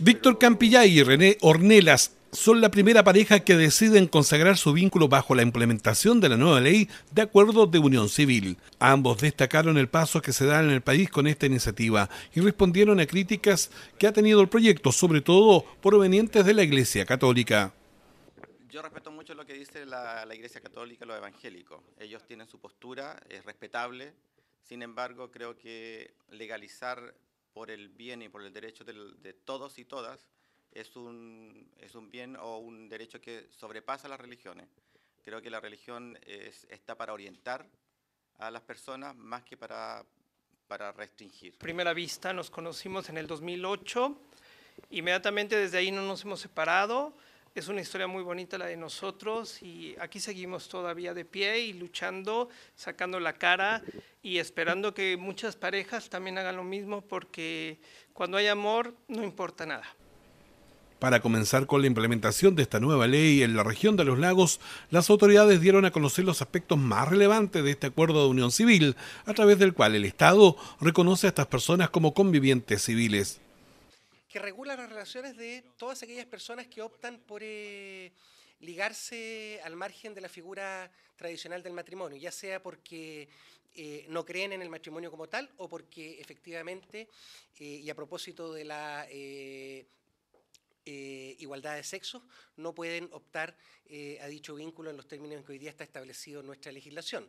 Víctor Campillay y René Ornelas son la primera pareja que deciden consagrar su vínculo bajo la implementación de la nueva ley de acuerdo de unión civil. Ambos destacaron el paso que se da en el país con esta iniciativa y respondieron a críticas que ha tenido el proyecto, sobre todo provenientes de la Iglesia Católica. Yo respeto mucho lo que dice la, Iglesia Católica, lo evangélico. Ellos tienen su postura, es respetable. Sin embargo, creo que legalizar por el bien y por el derecho de todos y todas es un, es un bien o un derecho que sobrepasa las religiones. Creo que la religión está para orientar a las personas más que para, para restringir. Primera vista, nos conocimos en el 2008, inmediatamente desde ahí no nos hemos separado es una historia muy bonita la de nosotros y aquí seguimos todavía de pie y luchando, sacando la cara y esperando que muchas parejas también hagan lo mismo porque cuando hay amor no importa nada. Para comenzar con la implementación de esta nueva ley en la región de los lagos, las autoridades dieron a conocer los aspectos más relevantes de este acuerdo de unión civil, a través del cual el Estado reconoce a estas personas como convivientes civiles que regula las relaciones de todas aquellas personas que optan por eh, ligarse al margen de la figura tradicional del matrimonio, ya sea porque eh, no creen en el matrimonio como tal o porque efectivamente, eh, y a propósito de la igualdad de sexos, no pueden optar a dicho vínculo en los términos en que hoy día está establecido nuestra legislación.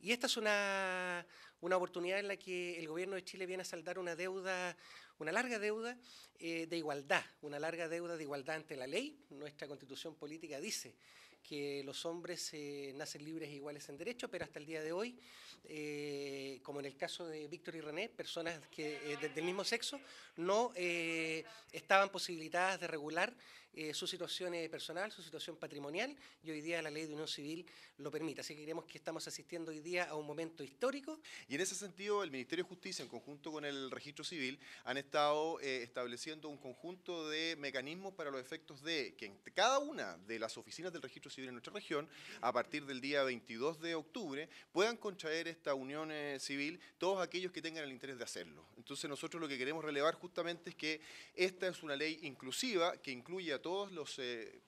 Y esta es una, una oportunidad en la que el gobierno de Chile viene a saldar una deuda, una larga deuda eh, de igualdad, una larga deuda de igualdad ante la ley. Nuestra constitución política dice que los hombres eh, nacen libres e iguales en derecho, pero hasta el día de hoy eh, en el caso de Víctor y René, personas que, eh, del mismo sexo no eh, estaban posibilitadas de regular eh, su situación eh, personal, su situación patrimonial, y hoy día la ley de unión civil lo permite. Así que creemos que estamos asistiendo hoy día a un momento histórico. Y en ese sentido, el Ministerio de Justicia, en conjunto con el Registro Civil, han estado estableciendo un conjunto de mecanismos para los efectos de que en cada una de las oficinas del Registro Civil en nuestra región, a partir del día 22 de octubre, puedan contraer esta unión civil todos aquellos que tengan el interés de hacerlo. Entonces nosotros lo que queremos relevar justamente es que esta es una ley inclusiva que incluye a todos los... Eh,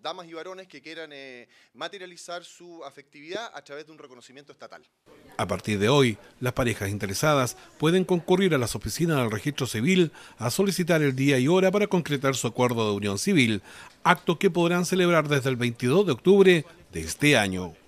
damas y varones que quieran eh, materializar su afectividad a través de un reconocimiento estatal. A partir de hoy, las parejas interesadas pueden concurrir a las oficinas del registro civil a solicitar el día y hora para concretar su acuerdo de unión civil, acto que podrán celebrar desde el 22 de octubre de este año.